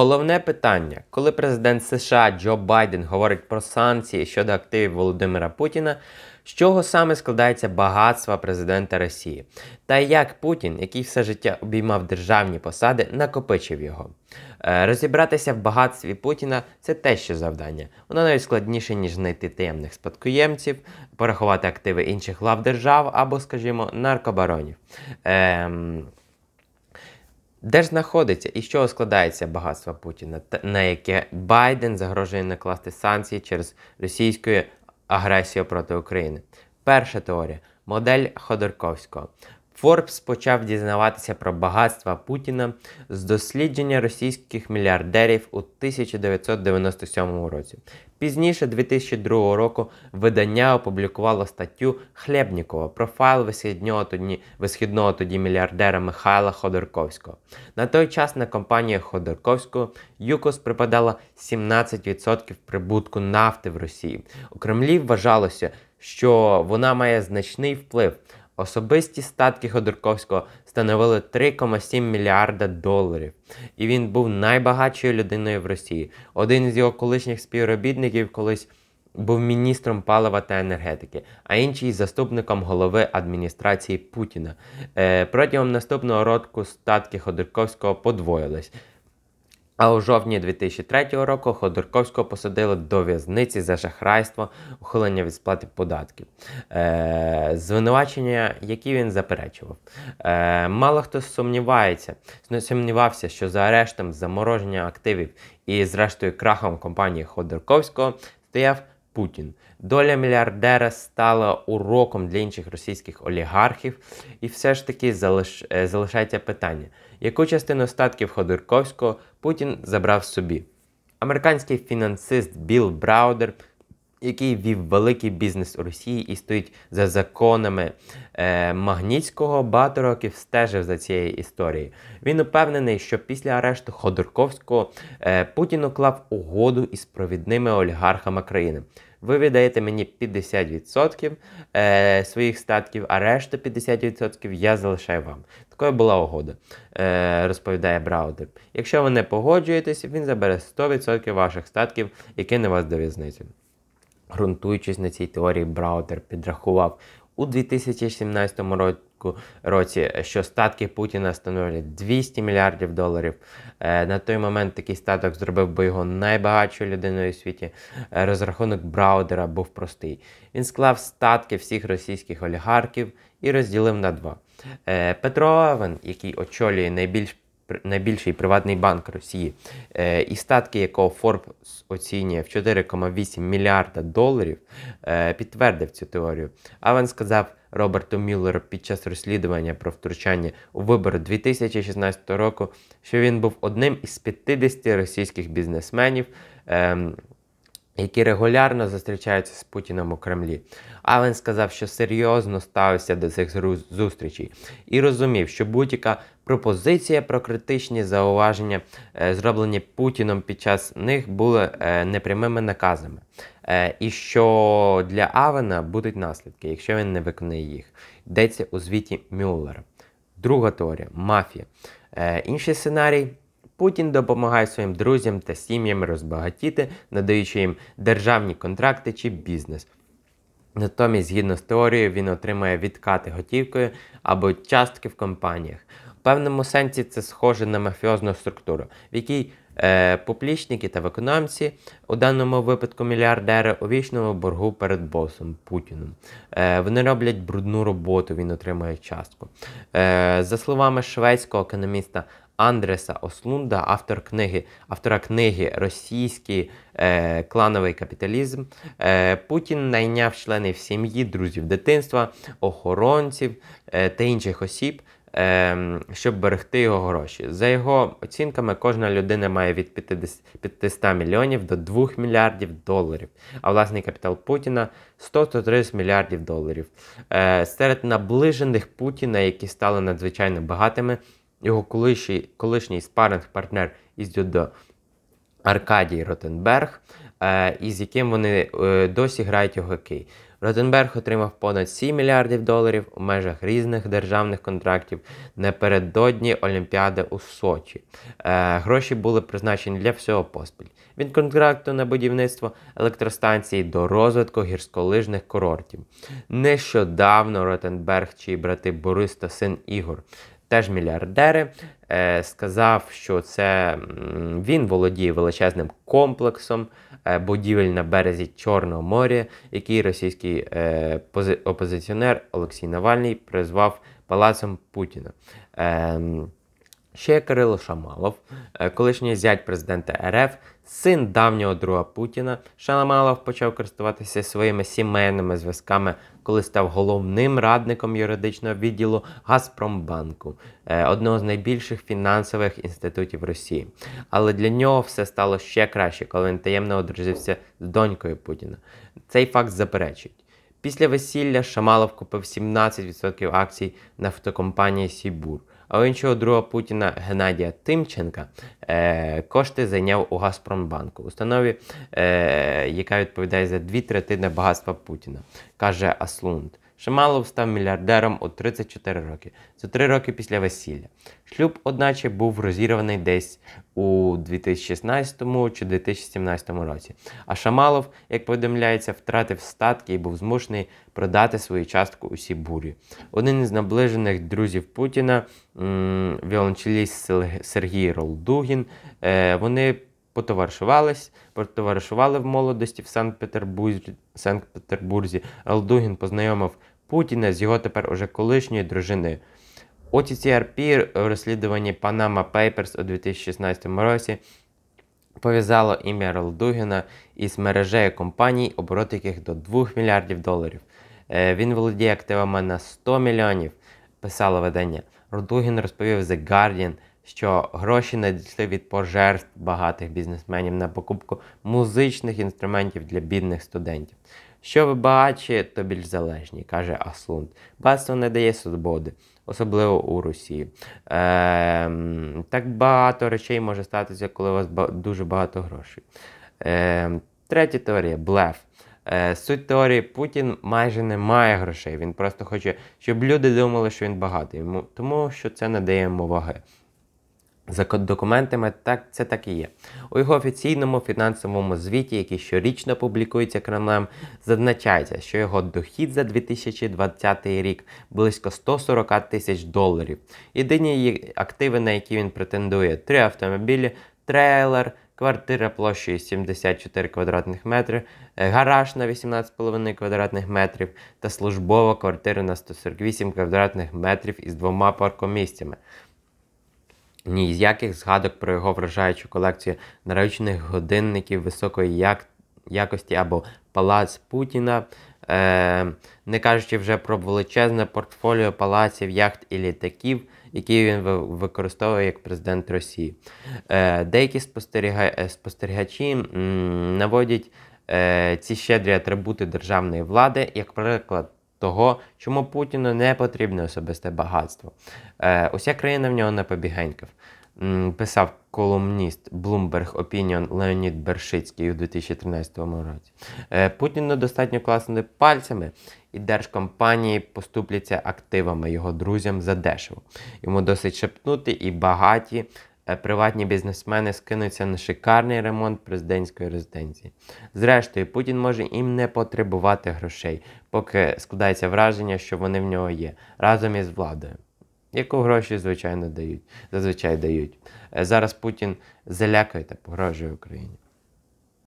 Головне питання, коли президент США Джо Байден говорить про санкції щодо активів Володимира Путіна, з чого саме складається багатство президента Росії, та як Путін, який все життя обіймав державні посади, накопичив його. Е, розібратися в багатстві Путіна це те, що завдання. Воно навіть складніше, ніж знайти таємних спадкоємців, порахувати активи інших глав держав або, скажімо, наркобаронів. Ем... Де ж знаходиться і з чого складається багатство Путіна, на яке Байден загрожує накласти санкції через російську агресію проти України? Перша теорія модель Ходорковського. Форбс почав дізнаватися про багатства Путіна з дослідження російських мільярдерів у 1997 році. Пізніше 2002 року видання опублікувало статтю Хлебнікова про файл висхідного тоді, висхідного тоді мільярдера Михайла Ходорковського. На той час на компанію Ходорковського ЮКОС припадало 17% прибутку нафти в Росії. У Кремлі вважалося, що вона має значний вплив. Особисті статки Ходорковського становили 3,7 мільярда доларів, і він був найбагатшою людиною в Росії. Один з його колишніх співробітників колись був міністром палива та енергетики, а інший заступником голови адміністрації Путіна. Е, протягом наступного року статки Ходорковського подвоїлись. А у жовтні 2003 року Ходорковського посадили до в'язниці за шахрайство ухилення від сплати податків, е, звинувачення, які він заперечував. Е, Мало хто сумнівається, сумнівався, що за арештом замороження активів і, зрештою, крахом компанії Ходорковського стояв Путін. Доля мільярдера стала уроком для інших російських олігархів, і все ж таки залиш... Е, залишається питання, яку частину статків Ходорковського Путін забрав собі. Американський фінансист Білл Браудер який вів великий бізнес у Росії і стоїть за законами е, Магнітського, багато років стежив за цією історією. Він упевнений, що після арешту Ходорковського е, Путін уклав угоду із провідними олігархами країни. Ви віддаєте мені 50% е, своїх статків, а решта 50% я залишаю вам. Такою була угода, е, розповідає Браудер. Якщо ви не погоджуєтесь, він забере 100% ваших статків і кине вас до в'язниці. Грунтуючись на цій теорії, Браутер підрахував у 2017 році, що статки Путіна становлять 200 мільярдів доларів. Е, на той момент такий статок зробив би його найбагатшою людиною у світі. Е, розрахунок Браудера був простий. Він склав статки всіх російських олігархів і розділив на два. Е, Петро Овен, який очолює найбільш найбільший приватний банк Росії, е, і статки, якого Форбс оцінює в 4,8 мільярда доларів, е, підтвердив цю теорію. Авен сказав Роберту Мюллеру під час розслідування про втручання у вибори 2016 року, що він був одним із 50 російських бізнесменів. Ем, які регулярно зустрічаються з Путіном у Кремлі. Ален сказав, що серйозно ставився до цих зустрічей і розумів, що будь-яка пропозиція про критичні зауваження, е, зроблені Путіном під час них, були е, непрямими наказами. Е, і що для Авена будуть наслідки, якщо він не виконає їх. Йдеться у звіті Мюллера. Друга теорія мафія. Інший сценарій. Путін допомагає своїм друзям та сім'ям розбагатіти, надаючи їм державні контракти чи бізнес. Натомість, згідно з теорією, він отримує відкати готівкою або частки в компаніях. В певному сенсі це схоже на мафіозну структуру, в якій е, публічники та виконавці, у даному випадку мільярдери, у вічному боргу перед босом Путіним. Е, Вони роблять брудну роботу, він отримує частку. Е, За словами шведського економіста Андреса Ослунда, автор книги, автора книги Російський е, клановий капіталізм. Е, Путін найняв членів сім'ї, друзів дитинства, охоронців е, та інших осіб. Е, щоб берегти його гроші. За його оцінками, кожна людина має від 500 мільйонів до 2 мільярдів доларів, а власний капітал Путіна 100-130 мільярдів доларів. Е, серед наближених Путіна, які стали надзвичайно багатими, його колишній колишній спаринг-партнер із дзюдо Аркадій Ротенберг, е, із яким вони е, досі грають у хокей. Ротенберг отримав понад 7 мільярдів доларів у межах різних державних контрактів напередодні Олімпіади у Сочі. Е, Гроші були призначені для всього поспіль. Від контракту на будівництво електростанції до розвитку гірськолижних курортів. Нещодавно Ротенберг, чиї брати Борис та син Ігор теж мільярдери. Е, сказав, що це він володіє величезним комплексом е, будівель на березі Чорного моря, який російський е, опозиціонер Олексій Навальний призвав палацом Путіна. Ем, ще Кирило Шамалов, колишній зять президента РФ, Син давнього друга Путіна Шаламалов почав користуватися своїми сімейними зв'язками, коли став головним радником юридичного відділу Газпромбанку, е, одного з найбільших фінансових інститутів Росії. Але для нього все стало ще краще, коли він таємно одружився з донькою Путіна. Цей факт заперечують. Після весілля Шамалов купив 17% акцій нафтокомпанії Сібур. А у іншого друга Путіна Геннадія Тимченка е, кошти зайняв у Газпромбанку, установі, е, яка відповідає за дві третини багатства Путіна, каже Аслунд. Шамалов став мільярдером у 34 роки, за три роки після весілля. Шлюб, одначе, був розірваний десь у 2016 чи 2017 році. А Шамалов, як повідомляється, втратив статки і був змушений продати свою частку у Сібурі. Один із наближених друзів Путіна, віолончеліст Сергій Ролдугін, е, вони потоваришувались, потоваришували в молодості в Санкт-Петербурзі. Санкт Ролдугін познайомив Путіна з його тепер уже колишньою дружиною. OTTRP в розслідуванні Panama Papers у 2016 році пов'язало ім'я Ролдугіна із мережею компаній, оборот яких до 2 мільярдів доларів. Е, він володіє активами на 100 мільйонів, писало видання. Ролдугін розповів The Guardian, що гроші надійшли від пожертв багатих бізнесменів на покупку музичних інструментів для бідних студентів. Що ви бачите, то більш залежні, каже Аслунд. Багатство не дає свободи, особливо у Русі. Е, Так багато речей може статися, коли у вас дуже багато грошей. Е, Третя теорія блеф. Е, Суть теорії Путін майже не має грошей. Він просто хоче, щоб люди думали, що він багатий, тому що це не дає йому ваги. За документами, так це так і є. У його офіційному фінансовому звіті, який щорічно публікується Кремлем, зазначається, що його дохід за 2020 рік близько 140 тисяч доларів. Єдині активи, на які він претендує: три автомобілі, трейлер, квартира площею 74 квадратних метри, е, гараж на 18,5 квадратних метрів та службова квартира на 148 квадратних метрів із двома паркомісцями ніяких згадок про його вражаючу колекцію наручних годинників високої як... якості або палац Путіна, е, не кажучи вже про величезне портфоліо палаців, яхт і літаків, які він використовує як президент Росії. Е, Деякі спостеріга... Е, спостерігачі м, наводять е, ці щедрі атрибути державної влади, як приклад того, чому Путіну не потрібне особисте багатство. Е, Уся країна в нього не побігеньках. Писав колумніст Bloomberg Opinion Леонід Бершицький у 2013 році. Е, Путіну достатньо класнути пальцями, і держкомпанії поступляться активами його друзям за дешево. Йому досить шепнути і багаті Е, приватні бізнесмени скинуться на шикарний ремонт президентської резиденції. Зрештою, Путін може їм не потребувати грошей, поки складається враження, що вони в нього є разом із владою. Яку гроші, звичайно, дають, зазвичай дають. Е, зараз Путін залякає та погрожує Україні.